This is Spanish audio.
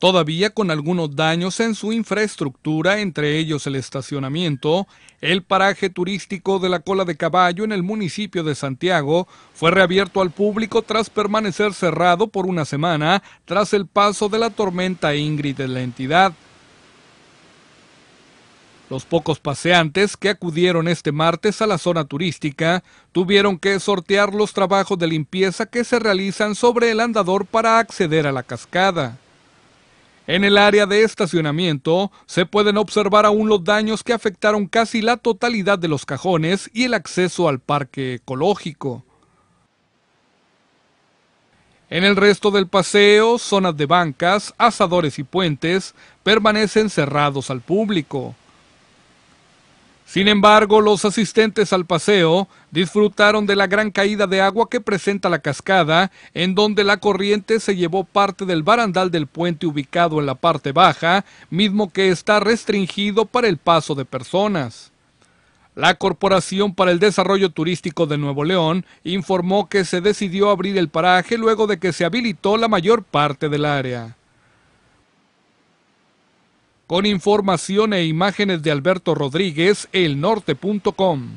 todavía con algunos daños en su infraestructura, entre ellos el estacionamiento, el paraje turístico de la Cola de Caballo en el municipio de Santiago fue reabierto al público tras permanecer cerrado por una semana tras el paso de la tormenta Ingrid en la entidad. Los pocos paseantes que acudieron este martes a la zona turística tuvieron que sortear los trabajos de limpieza que se realizan sobre el andador para acceder a la cascada. En el área de estacionamiento se pueden observar aún los daños que afectaron casi la totalidad de los cajones y el acceso al parque ecológico. En el resto del paseo, zonas de bancas, asadores y puentes permanecen cerrados al público. Sin embargo, los asistentes al paseo disfrutaron de la gran caída de agua que presenta la cascada, en donde la corriente se llevó parte del barandal del puente ubicado en la parte baja, mismo que está restringido para el paso de personas. La Corporación para el Desarrollo Turístico de Nuevo León informó que se decidió abrir el paraje luego de que se habilitó la mayor parte del área. Con información e imágenes de Alberto Rodríguez, elnorte.com.